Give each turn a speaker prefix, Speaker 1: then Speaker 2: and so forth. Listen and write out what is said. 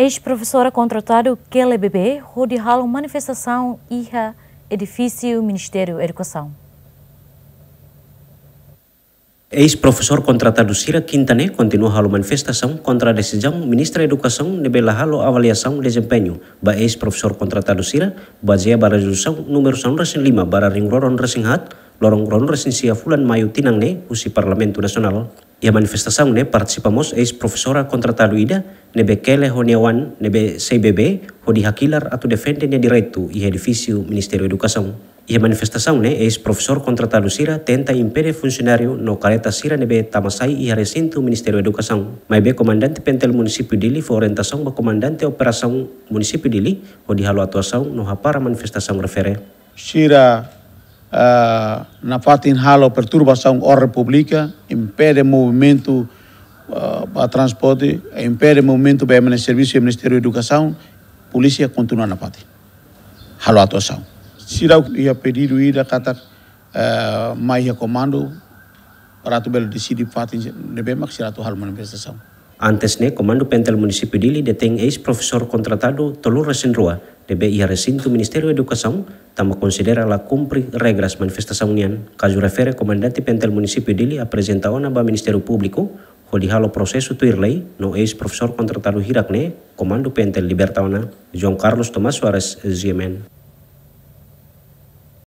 Speaker 1: Ex-professora contratada QLBB, Rudi Hall, manifestação IHA, edifício Ministério Educação.
Speaker 2: Ex-professor contratado Sira Quintané continua a manifestação contra a decisão ministra da Educação de Belahalo avaliação desempenho ba ex-professor contratado Sira baseia para resolução número 105 para ring roron Hat, lorong roron resinsia fulan mayu Tinangne ne Parlamento Nacional. ia manifestação ne participamos eis professora contratado nebe kele honiawan nebe CBB hodi hakilar atu defende ne direito e edifício Ministério Educação. Ia manifestação ne eis professor contratado sira tenta impede funcionário no careta sira nebe tamasai e recinto Ministério Educação. komandante comandante pentel município dili foi orientação ba comandante operação município dili hodi halu atuação no hapara manifestação refere.
Speaker 3: Sira uh, na parte inhala perturbação ordem república impede movimento uh, para transporte, impede movimento para o serviço do Ministério da Educação, polícia continua na parte. Halo atuação. Se ia pedir ir a catar uh, mais a comando, para tu belo decide fatin de bem mas será tu Halo manifestação.
Speaker 2: Antes né comando pentel município Dili detém ex-professor contratado Tolura rua DBI Recinto Ministerio de Educação também considera la cumprir regras manifestação nian, caso refere comandante pentel município dele apresentado na ba Ministério Público, holi halo processo tuirlei no ex Profesor contratado hirakne, comando pentel libertaona, John Carlos Tomás Suarez Ziemen.